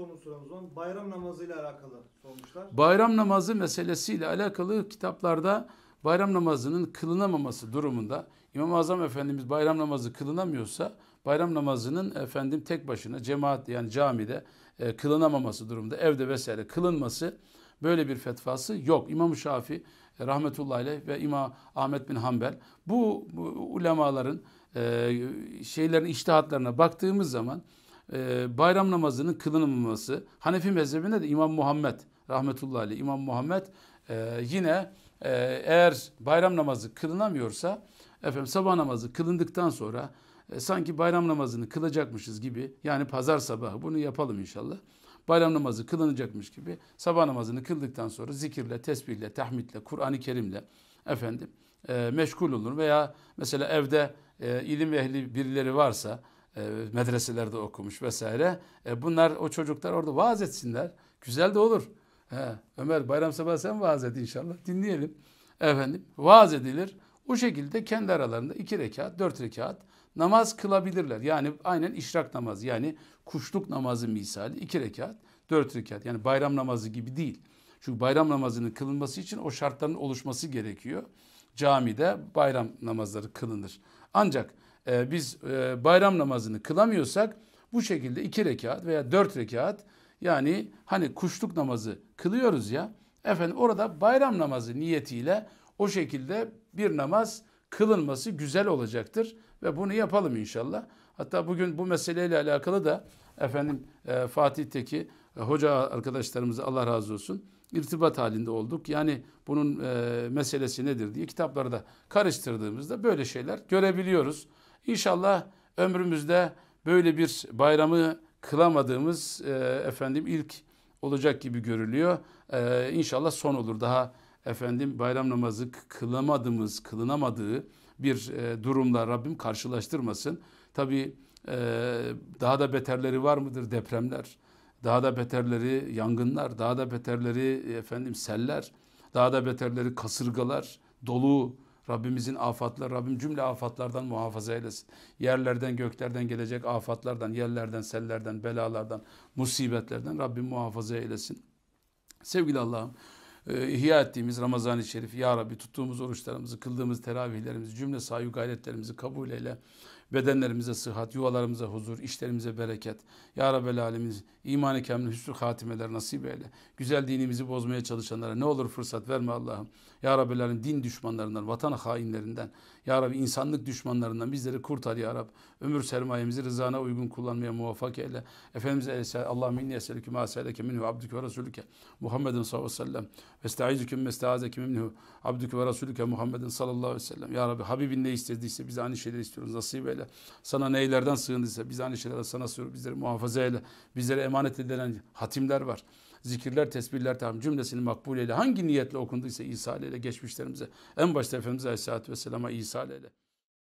sorunu soralım. Zaman. Bayram namazıyla alakalı sormuşlar. Bayram namazı meselesiyle alakalı kitaplarda bayram namazının kılınamaması durumunda İmam-ı Azam Efendimiz bayram namazı kılınamıyorsa bayram namazının efendim tek başına cemaat yani camide e, kılınamaması durumda evde vesaire kılınması böyle bir fetvası yok. İmam Şafi e, rahmetullahi aleyh ve İmam Ahmet bin Hanbel bu, bu ulemaların e, şeylerin iştihatlarına baktığımız zaman e, bayram namazının kılınmaması. Hanefi mezhebinde de İmam Muhammed rahmetullahi aleyh İmam Muhammed e, yine e, eğer bayram namazı kılınamıyorsa efendim sabah namazı kılındıktan sonra e, sanki bayram namazını kılacakmışız gibi yani pazar sabahı bunu yapalım inşallah. Bayram namazı kılınacakmış gibi sabah namazını kıldıktan sonra zikirle, tesbihle, tahmidle, Kur'an-ı Kerim'le efendim e, meşgul olur veya mesela evde e, ilim ehli birileri varsa e, medreselerde okumuş vesaire. E, bunlar o çocuklar orada vaaz etsinler. Güzel de olur. He, Ömer Bayram Sabah sen vaaz et inşallah. Dinleyelim. Efendim vaaz edilir. O şekilde kendi aralarında iki rekat, dört rekat namaz kılabilirler. Yani aynen işrak namazı yani kuşluk namazı misali iki rekat, dört rekat. Yani bayram namazı gibi değil. Çünkü bayram namazının kılınması için o şartların oluşması gerekiyor. Camide bayram namazları kılınır. Ancak e, biz e, bayram namazını kılamıyorsak bu şekilde iki rekat veya dört rekat yani hani kuşluk namazı kılıyoruz ya efendim orada bayram namazı niyetiyle o şekilde bir namaz kılınması güzel olacaktır ve bunu yapalım inşallah. Hatta bugün bu meseleyle alakalı da efendim e, Fatih'teki e, hoca arkadaşlarımıza Allah razı olsun irtibat halinde olduk. Yani bunun e, meselesi nedir diye kitaplarda karıştırdığımızda böyle şeyler görebiliyoruz. İnşallah ömrümüzde böyle bir bayramı kılamadığımız e, efendim ilk olacak gibi görülüyor. E, inşallah son olur daha efendim bayram namazı kılamadığımız, kılınamadığı bir e, durumla Rabbim karşılaştırmasın. Tabii e, daha da beterleri var mıdır depremler? Daha da beterleri yangınlar, daha da beterleri efendim seller, daha da beterleri kasırgalar, dolu, Rabbimizin afatları, Rabbim cümle afatlardan muhafaza eylesin. Yerlerden, göklerden gelecek afatlardan, yerlerden, sellerden, belalardan, musibetlerden Rabbim muhafaza eylesin. Sevgili Allah'ım, e, ihya ettiğimiz Ramazan-ı Şerif, Ya Rabbi tuttuğumuz oruçlarımızı, kıldığımız teravihlerimizi, cümle sahibi gayretlerimizi kabul eyle Bedenlerimize sıhhat, yuvalarımıza huzur, işlerimize bereket. Ya Rabbi Alemiz iman-ı kemli hüsnü hatimeler nasip eyle. Güzel dinimizi bozmaya çalışanlara ne olur fırsat verme Allah'ım. Ya Rabbi Alem din düşmanlarından, vatan hainlerinden, Ya Rabbi insanlık düşmanlarından bizleri kurtar Ya Rabbi. Ömür sermayemizi rızana uygun kullanmaya muvaffak eyle. Efendimiz Allah'ım inni eselükü ma eseleke minhu abdüke ve resulüke Muhammedin sallallahu aleyhi ve sellem. Vesta'izüküm mesta'azeke minhu abdüke ve resulüke Muhammedin sallallahu aleyhi ve sellem. Ya Rabbi Habibin ne istediyse biz aynı şeyleri istiyoruz. Nasip eyle eyle. Sana neylerden sığındıysa biz aynı şeylerle sana sığınıyoruz. Bizleri muhafaza eyle. Bizlere emanet edilen hatimler var. Zikirler, tesbihler tam cümlesini makbul eyle. Hangi niyetle okunduysa İsa ile geçmişlerimize. En başta Efendimiz Aleyhisselatü Vesselam'a İsa ile.